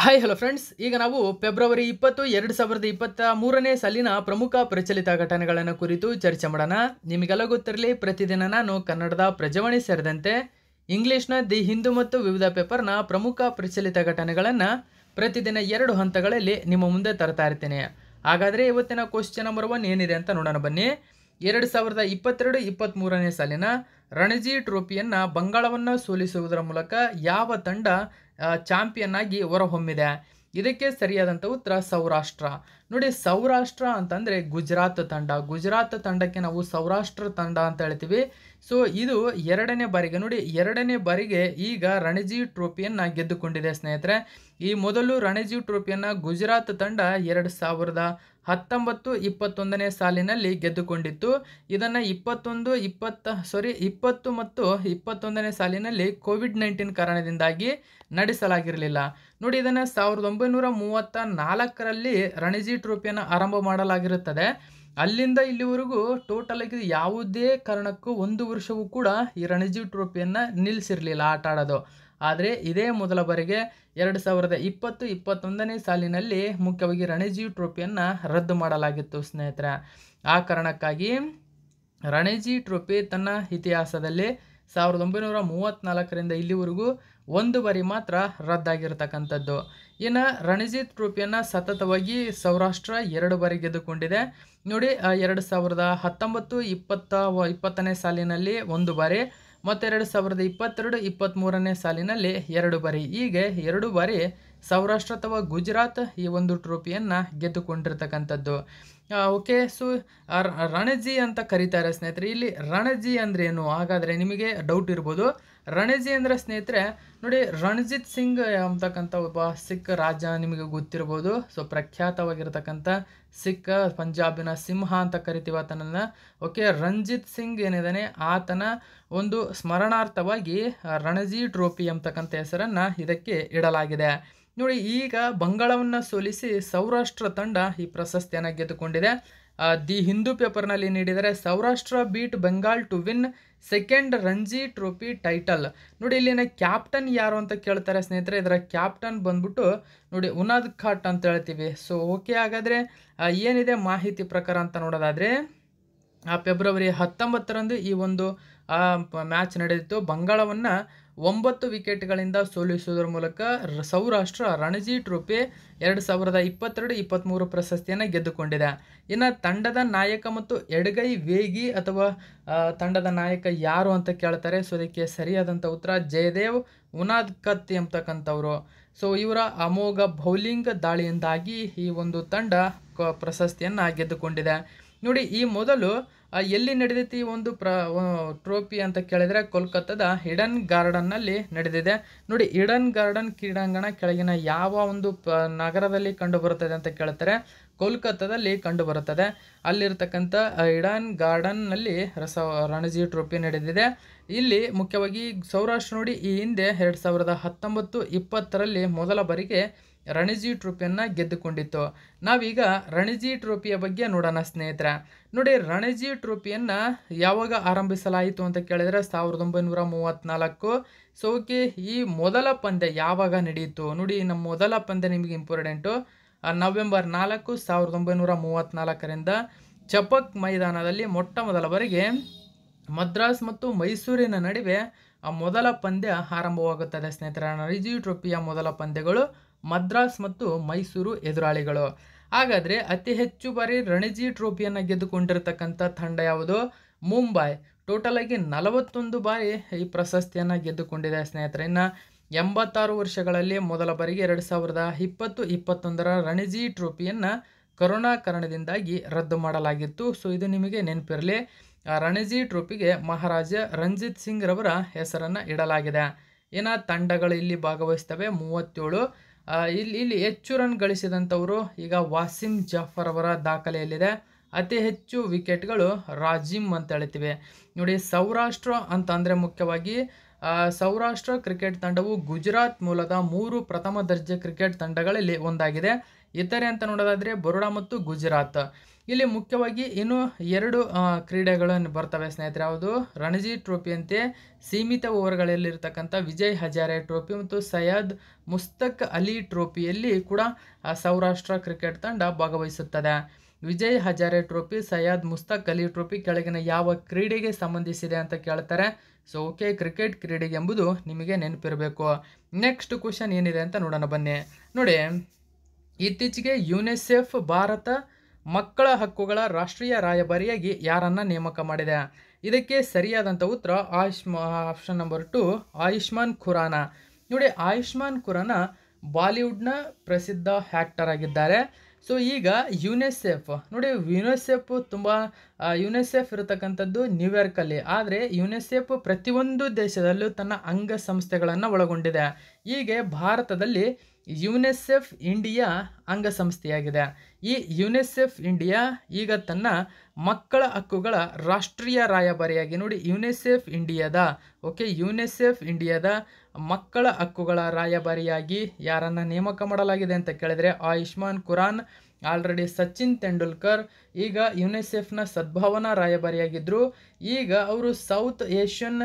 hi hello friends ಈಗ ನಾವು February ಇಪ್ಪತ್ತು ಎರಡು ಸಾವಿರದ ಇಪ್ಪತ್ತ ಮೂರನೇ ಸಾಲಿನ ಪ್ರಮುಖ ಪ್ರಚಲಿತ ಘಟನೆಗಳನ್ನು ಕುರಿತು ಚರ್ಚೆ ಮಾಡೋಣ ನಿಮಗೆಲ್ಲ ಗೊತ್ತಿರಲಿ ಪ್ರತಿದಿನ ನಾನು ಕನ್ನಡದ ಪ್ರಜಾವಾಣಿ ಸೇರಿದಂತೆ ಇಂಗ್ಲೀಷ್ನ ದಿ ಹಿಂದೂ ಮತ್ತು ವಿವಿಧ ಪೇಪರ್ನ ಪ್ರಮುಖ ಪ್ರಚಲಿತ ಘಟನೆಗಳನ್ನು ಪ್ರತಿದಿನ ಎರಡು ಹಂತಗಳಲ್ಲಿ ನಿಮ್ಮ ಮುಂದೆ ತರ್ತಾ ಇರ್ತೇನೆ ಹಾಗಾದರೆ ಇವತ್ತಿನ ಕ್ವಶನ್ ನಂಬರ್ ಒನ್ ಏನಿದೆ ಅಂತ ನೋಡೋಣ ಬನ್ನಿ ಎರಡು ಸಾವಿರದ ಇಪ್ಪತ್ತೆರಡು ಇಪ್ಪತ್ತ್ಮೂರನೇ ಸಾಲಿನ ರಣಜಿ ಟ್ರೋಫಿಯನ್ನು ಬಂಗಾಳವನ್ನು ಸೋಲಿಸುವುದರ ಮೂಲಕ ಯಾವ ತಂಡ ಚಾಂಪಿಯನ್ ಆಗಿ ಹೊರಹೊಮ್ಮಿದೆ ಇದಕ್ಕೆ ಸರಿಯಾದಂಥ ಉತ್ತರ ಸೌರಾಷ್ಟ್ರ ನೋಡಿ ಸೌರಾಷ್ಟ್ರ ಅಂತಂದರೆ ಗುಜರಾತ್ ತಂಡ ಗುಜರಾತ್ ತಂಡಕ್ಕೆ ನಾವು ಸೌರಾಷ್ಟ್ರ ತಂಡ ಅಂತ ಹೇಳ್ತೀವಿ ಸೊ ಇದು ಎರಡನೇ ಬಾರಿಗೆ ನೋಡಿ ಎರಡನೇ ಬಾರಿಗೆ ಈಗ ರಣಜಿ ಟ್ರೋಫಿಯನ್ನು ಗೆದ್ದುಕೊಂಡಿದೆ ಸ್ನೇಹಿತರೆ ಈ ಮೊದಲು ರಣಜಿ ಟ್ರೋಫಿಯನ್ನು ಗುಜರಾತ್ ತಂಡ ಎರಡು ಸಾವಿರದ ಹತ್ತೊಂಬತ್ತು ಇಪ್ಪತ್ತೊಂದನೇ ಸಾಲಿನಲ್ಲಿ ಗೆದ್ದುಕೊಂಡಿತ್ತು ಇದನ್ನು ಇಪ್ಪತ್ತೊಂದು ಇಪ್ಪತ್ತ ಸಾರಿ ಇಪ್ಪತ್ತು ಮತ್ತು ಇಪ್ಪತ್ತೊಂದನೇ ಸಾಲಿನಲ್ಲಿ ಕೋವಿಡ್ ನೈನ್ಟೀನ್ ಕಾರಣದಿಂದಾಗಿ ನಡೆಸಲಾಗಿರಲಿಲ್ಲ ನೋಡಿ ಇದನ್ನು ಸಾವಿರದ ಒಂಬೈನೂರ ಮೂವತ್ತ ನಾಲ್ಕರಲ್ಲಿ ರಣಜಿ ಟ್ರೋಫಿಯನ್ನು ಆರಂಭ ಮಾಡಲಾಗಿರುತ್ತದೆ ಅಲ್ಲಿಂದ ಇಲ್ಲಿವರೆಗೂ ಟೋಟಲ್ ಆಗಿ ಯಾವುದೇ ಕಾರಣಕ್ಕೂ ಒಂದು ವರ್ಷವೂ ಕೂಡ ಈ ರಣಜಿ ಟ್ರೋಫಿಯನ್ನು ನಿಲ್ಲಿಸಿರಲಿಲ್ಲ ಆಟ ಆಡೋದು ಆದರೆ ಇದೇ ಮೊದಲ ಬಾರಿಗೆ ಎರಡು ಸಾವಿರದ ಇಪ್ಪತ್ತು ಇಪ್ಪತ್ತೊಂದನೇ ಸಾಲಿನಲ್ಲಿ ಮುಖ್ಯವಾಗಿ ರಣಜೀವ್ ಟ್ರೋಫಿಯನ್ನು ರದ್ದು ಮಾಡಲಾಗಿತ್ತು ಸ್ನೇಹಿತರೆ ಆ ಕಾರಣಕ್ಕಾಗಿ ರಣಜಿ ಟ್ರೋಫಿ ತನ್ನ ಇತಿಹಾಸದಲ್ಲಿ ಸಾವಿರದ ಒಂಬೈನೂರ ಮೂವತ್ತ್ನಾಲ್ಕರಿಂದ ಇಲ್ಲಿವರೆಗೂ ಒಂದು ಬಾರಿ ಮಾತ್ರ ರದ್ದಾಗಿರ್ತಕ್ಕಂಥದ್ದು ಇನ್ನು ರಣಜಿ ಟ್ರೋಫಿಯನ್ನು ಸತತವಾಗಿ ಸೌರಾಷ್ಟ್ರ ಎರಡು ಬಾರಿ ಗೆದ್ದುಕೊಂಡಿದೆ ನೋಡಿ ಎರಡು ಸಾವಿರದ ಹತ್ತೊಂಬತ್ತು ಇಪ್ಪತ್ತ ಇಪ್ಪತ್ತನೇ ಸಾಲಿನಲ್ಲಿ ಒಂದು ಬಾರಿ ಮತ್ತೆರಡು ಸಾವಿರದ ಇಪ್ಪತ್ತೆರಡು ಇಪ್ಪತ್ತ್ಮೂರನೇ ಸಾಲಿನಲ್ಲಿ ಎರಡು ಬಾರಿ ಹೀಗೆ ಎರಡು ಬಾರಿ ಸೌರಾಷ್ಟ್ರ ಅಥವಾ ಗುಜರಾತ್ ಈ ಒಂದು ಟ್ರೋಫಿಯನ್ನು ಗೆದ್ದುಕೊಂಡಿರ್ತಕ್ಕಂಥದ್ದು ಓಕೆ ಸು ರಣಜಿ ಅಂತ ಕರೀತಾರೆ ಸ್ನೇಹಿತರೆ ಇಲ್ಲಿ ರಣಜಿ ಅಂದ್ರೇನು ಹಾಗಾದರೆ ನಿಮಗೆ ಡೌಟ್ ಇರ್ಬೋದು ರಣಜಿ ಅಂದರೆ ಸ್ನೇಹಿತರೆ ನೋಡಿ ರಣಜಿತ್ ಸಿಂಗ್ ಅಂತಕ್ಕಂಥ ಒಬ್ಬ ಸಿಖ್ ರಾಜ ನಿಮಗೆ ಗೊತ್ತಿರ್ಬೋದು ಸೊ ಪ್ರಖ್ಯಾತವಾಗಿರ್ತಕ್ಕಂಥ ಸಿಖ್ ಪಂಜಾಬಿನ ಸಿಂಹ ಅಂತ ಕರಿತೀವಿ ಆತನನ್ನು ಓಕೆ ರಣಜಿತ್ ಸಿಂಗ್ ಏನಿದ್ದಾನೆ ಆತನ ಒಂದು ಸ್ಮರಣಾರ್ಥವಾಗಿ ರಣಜಿ ಟ್ರೋಫಿ ಅಂತಕ್ಕಂಥ ಹೆಸರನ್ನು ಇದಕ್ಕೆ ಇಡಲಾಗಿದೆ ನೋಡಿ ಈಗ ಬಂಗಾಳವನ್ನು ಸೋಲಿಸಿ ಸೌರಾಷ್ಟ್ರ ತಂಡ ಈ ಪ್ರಶಸ್ತಿಯನ್ನು ಗೆದ್ದುಕೊಂಡಿದೆ ದಿ ಹಿಂದೂ ಪೇಪರ್ನಲ್ಲಿ ನೀಡಿದರೆ Saurashtra beat Bengal to win second Ranji trophy title ನೋಡಿ ಇಲ್ಲಿನ ಕ್ಯಾಪ್ಟನ್ ಯಾರು ಅಂತ ಕೇಳ್ತಾರೆ ಸ್ನೇಹಿತರೆ ಇದರ ಕ್ಯಾಪ್ಟನ್ ಬಂದ್ಬಿಟ್ಟು ನೋಡಿ ಉನಾದ್ ಖಾಟ್ ಅಂತ ಹೇಳ್ತೀವಿ ಸೊ ಓಕೆ ಹಾಗಾದರೆ ಏನಿದೆ ಮಾಹಿತಿ ಪ್ರಕಾರ ಅಂತ ನೋಡೋದಾದರೆ ಫೆಬ್ರವರಿ ಹತ್ತೊಂಬತ್ತರಂದು ಈ ಒಂದು ಮ್ಯಾಚ್ ನಡೆದಿತ್ತು ಬಂಗಾಳವನ್ನು ಒಂಬತ್ತು ವಿಕೆಟ್ಗಳಿಂದ ಸೋಲಿಸುವುದರ ಮೂಲಕ ಸೌರಾಷ್ಟ್ರ ರಣಜಿ ಟ್ರೋಫಿ ಎರಡು ಸಾವಿರದ ಇಪ್ಪತ್ತೆರಡು ಇಪ್ಪತ್ತ್ಮೂರು ಪ್ರಶಸ್ತಿಯನ್ನು ಗೆದ್ದುಕೊಂಡಿದೆ ಇನ್ನು ತಂಡದ ನಾಯಕ ಮತ್ತು ಎಡಗೈ ವೇಗಿ ಅಥವಾ ತಂಡದ ನಾಯಕ ಯಾರು ಅಂತ ಕೇಳ್ತಾರೆ ಸೊ ಅದಕ್ಕೆ ಸರಿಯಾದಂಥ ಉತ್ತರ ಜಯದೇವ್ ಉನಾದ್ ಕತ್ ಎಂಬತಕ್ಕಂಥವ್ರು ಸೊ ಇವರ ಅಮೋಘ ಬೌಲಿಂಗ್ ದಾಳಿಯಿಂದಾಗಿ ಈ ಒಂದು ತಂಡ ಪ್ರಶಸ್ತಿಯನ್ನು ಗೆದ್ದುಕೊಂಡಿದೆ ನೋಡಿ ಈ ಮೊದಲು ಎಲ್ಲಿ ನಡೆದೈತಿ ಒಂದು ಪ್ರ ಟ್ರೋಫಿ ಅಂತ ಕೇಳಿದರೆ ಕೋಲ್ಕತ್ತಾದ ಹಿಡನ್ ಗಾರ್ಡನ್ನಲ್ಲಿ ನಡೆದಿದೆ ನೋಡಿ ಹಿಡನ್ ಗಾರ್ಡನ್ ಕ್ರೀಡಾಂಗಣ ಕೆಳಗಿನ ಯಾವ ಒಂದು ಪ ನಗರದಲ್ಲಿ ಕಂಡುಬರುತ್ತದೆ ಅಂತ ಕೇಳ್ತಾರೆ ಕೋಲ್ಕತ್ತಾದಲ್ಲಿ ಕಂಡುಬರುತ್ತದೆ ಅಲ್ಲಿರ್ತಕ್ಕಂಥ ಹಿಡನ್ ಗಾರ್ಡನ್ನಲ್ಲಿ ರಸ ರಣಜಿ ಟ್ರೋಫಿ ನಡೆದಿದೆ ಇಲ್ಲಿ ಮುಖ್ಯವಾಗಿ ಸೌರಾಷ್ಟ್ರ ನೋಡಿ ಈ ಹಿಂದೆ ಎರಡು ಸಾವಿರದ ಹತ್ತೊಂಬತ್ತು ಇಪ್ಪತ್ತರಲ್ಲಿ ಮೊದಲ ಬಾರಿಗೆ ರಣಜಿ ಟ್ರೋಫಿಯನ್ನು ಗೆದ್ದುಕೊಂಡಿತ್ತು ನಾವೀಗ ರಣಜಿ ಟ್ರೋಫಿಯ ಬಗ್ಗೆ ನೋಡೋಣ ಸ್ನೇಹಿತರೆ ನೋಡಿ ರಣಜಿ ಟ್ರೋಫಿಯನ್ನು ಯಾವಾಗ ಆರಂಭಿಸಲಾಯಿತು ಅಂತ ಕೇಳಿದರೆ ಸಾವಿರದ ಒಂಬೈನೂರ ಮೂವತ್ತ್ನಾಲ್ಕು ಸೊ ಓಕೆ ಈ ಮೊದಲ ಪಂದ್ಯ ಯಾವಾಗ ನಡೆಯಿತು ನೋಡಿ ನಮ್ಮ ಮೊದಲ ಪಂದ್ಯ ನಿಮಗೆ ಇಂಪಾರ್ಟೆಂಟು ನವೆಂಬರ್ ನಾಲ್ಕು ಸಾವಿರದ ಒಂಬೈನೂರ ಮೂವತ್ತ್ನಾಲ್ಕರಿಂದ ಚಪಕ್ ಮೈದಾನದಲ್ಲಿ ಮೊಟ್ಟ ಮೊದಲ ಬಾರಿಗೆ ಮದ್ರಾಸ್ ಮತ್ತು ಮೈಸೂರಿನ ನಡುವೆ ಆ ಮೊದಲ ಪಂದ್ಯ ಆರಂಭವಾಗುತ್ತದೆ ಸ್ನೇಹಿತರ ರಣಜಿ ಟ್ರೋಫಿಯ ಮೊದಲ ಪಂದ್ಯಗಳು ಮದ್ರಾಸ್ ಮತ್ತು ಮೈಸೂರು ಎದುರಾಳಿಗಳು ಹಾಗಾದರೆ ಅತಿ ಹೆಚ್ಚು ಬಾರಿ ರಣಜಿ ಟ್ರೋಫಿಯನ್ನು ಗೆದ್ದುಕೊಂಡಿರತಕ್ಕಂಥ ತಂಡ ಯಾವುದು ಮುಂಬೈ ಟೋಟಲ್ ಆಗಿ ನಲವತ್ತೊಂದು ಬಾರಿ ಈ ಪ್ರಶಸ್ತಿಯನ್ನು ಗೆದ್ದುಕೊಂಡಿದೆ ಸ್ನೇಹಿತರೆ ಇನ್ನು ಎಂಬತ್ತಾರು ವರ್ಷಗಳಲ್ಲಿ ಮೊದಲ ಬಾರಿಗೆ ಎರಡು ಸಾವಿರದ ಇಪ್ಪತ್ತು ಇಪ್ಪತ್ತೊಂದರ ರಣಜಿ ಟ್ರೋಫಿಯನ್ನು ಕರೋನಾ ಕಾರಣದಿಂದಾಗಿ ರದ್ದು ಮಾಡಲಾಗಿತ್ತು ಸೊ ಇದು ನಿಮಗೆ ನೆನಪಿರಲಿ ರಣಜಿ ಟ್ರೋಫಿಗೆ ಮಹಾರಾಜ ರಂಜಿತ್ ಸಿಂಗ್ರವರ ಹೆಸರನ್ನು ಇಡಲಾಗಿದೆ ಏನ ತಂಡಗಳು ಇಲ್ಲಿ ಭಾಗವಹಿಸ್ತವೆ ಮೂವತ್ತೇಳು ಇಲ್ಲಿ ಇಲ್ಲಿ ಹೆಚ್ಚು ರನ್ ಗಳಿಸಿದಂಥವರು ಈಗ ವಾಸಿಂ ಜಾಫರ್ ಅವರ ದಾಖಲೆಯಲ್ಲಿದೆ ಅತಿ ಹೆಚ್ಚು ವಿಕೆಟ್ಗಳು ರಾಜಿಮ್ ಅಂತ ಹೇಳ್ತೀವಿ ನೋಡಿ ಸೌರಾಷ್ಟ್ರ ಅಂತ ಅಂದರೆ ಮುಖ್ಯವಾಗಿ ಸೌರಾಷ್ಟ್ರ ಕ್ರಿಕೆಟ್ ತಂಡವು ಗುಜರಾತ್ ಮೂಲದ ಮೂರು ಪ್ರಥಮ ದರ್ಜೆ ಕ್ರಿಕೆಟ್ ತಂಡಗಳಲ್ಲಿ ಒಂದಾಗಿದೆ ಇತರೆ ಅಂತ ನೋಡೋದಾದರೆ ಬರೋಡಾ ಮತ್ತು ಗುಜರಾತ್ ಇಲ್ಲಿ ಮುಖ್ಯವಾಗಿ ಇನ್ನು ಎರಡು ಕ್ರೀಡೆಗಳನ್ನು ಬರ್ತವೆ ಸ್ನೇಹಿತರೆ ಯಾವುದು ರಣಜಿ ಟ್ರೋಫಿಯಂತೆ ಸೀಮಿತ ಓವರ್ಗಳಲ್ಲಿರ್ತಕ್ಕಂಥ ವಿಜಯ್ ಹಜಾರೆ ಟ್ರೋಫಿ ಮತ್ತು ಸೈಯಾದ್ ಮುಸ್ತಕ್ ಅಲಿ ಟ್ರೋಫಿಯಲ್ಲಿ ಕೂಡ ಸೌರಾಷ್ಟ್ರ ಕ್ರಿಕೆಟ್ ತಂಡ ಭಾಗವಹಿಸುತ್ತದೆ ವಿಜಯ್ ಹಜಾರೆ ಟ್ರೋಫಿ ಸೈಯಾದ್ ಮುಸ್ತಕ್ ಅಲಿ ಟ್ರೋಫಿ ಕೆಳಗಿನ ಯಾವ ಕ್ರೀಡೆಗೆ ಸಂಬಂಧಿಸಿದೆ ಅಂತ ಕೇಳ್ತಾರೆ ಸೊ ಓಕೆ ಕ್ರಿಕೆಟ್ ಕ್ರೀಡೆಗೆ ಎಂಬುದು ನಿಮಗೆ ನೆನಪಿರಬೇಕು ನೆಕ್ಸ್ಟ್ ಕ್ವಶನ್ ಏನಿದೆ ಅಂತ ನೋಡೋಣ ಬನ್ನಿ ನೋಡಿ ಇತ್ತೀಚೆಗೆ ಯುನೆಸೆಫ್ ಭಾರತ ಮಕ್ಕಳ ಹಕ್ಕುಗಳ ರಾಷ್ಟ್ರೀಯ ರಾಯಭಾರಿಯಾಗಿ ಯಾರನ್ನು ನೇಮಕ ಮಾಡಿದೆ ಇದಕ್ಕೆ ಸರಿಯಾದಂಥ ಉತ್ತರ Ayushman option number two Ayushmann Khurrana ನೋಡಿ ಆಯುಷ್ಮಾನ್ ಖುರಾನ ಬಾಲಿವುಡ್ನ ಪ್ರಸಿದ್ಧ ಆ್ಯಕ್ಟರ್ ಆಗಿದ್ದಾರೆ ಸೊ ಈಗ ಯುನೆಸೆಫ್ ನೋಡಿ ಯುನೆಸೆಫ್ ತುಂಬ ಯುನೆಸೆಫ್ ಇರತಕ್ಕಂಥದ್ದು ನ್ಯೂಯಾರ್ಕಲ್ಲಿ ಆದರೆ ಯುನೆಸೆಫ್ ಪ್ರತಿಯೊಂದು ದೇಶದಲ್ಲೂ ತನ್ನ ಅಂಗಸಂಸ್ಥೆಗಳನ್ನು ಒಳಗೊಂಡಿದೆ ಹೀಗೆ ಭಾರತದಲ್ಲಿ ಯುನೆಸೆಫ್ ಇಂಡಿಯಾ ಅಂಗಸಂಸ್ಥೆಯಾಗಿದೆ ಈ ಯುನೆಸೆಫ್ ಇಂಡಿಯಾ ಈಗ ತನ್ನ ಮಕ್ಕಳ ಹಕ್ಕುಗಳ ರಾಷ್ಟ್ರೀಯ ರಾಯಭಾರಿಯಾಗಿ ನೋಡಿ ಯುನೆಸೆಫ್ ಇಂಡಿಯಾದ ಓಕೆ ಯುನೆಸೆಫ್ ಇಂಡಿಯಾದ ಮಕ್ಕಳ ಹಕ್ಕುಗಳ ರಾಯಭಾರಿಯಾಗಿ ಯಾರನ್ನು ನೇಮಕ ಮಾಡಲಾಗಿದೆ ಅಂತ ಕೇಳಿದರೆ ಆಯುಷ್ಮಾನ್ ಖುರಾನ್ ಆಲ್ರೆಡಿ ಸಚಿನ್ ತೆಂಡೂಲ್ಕರ್ ಈಗ ಯುನಿಸೆಫ್ನ ಸದ್ಭಾವನಾ ರಾಯಭಾರಿಯಾಗಿದ್ದರು ಈಗ ಅವರು ಸೌತ್ ಏಷ್ಯನ್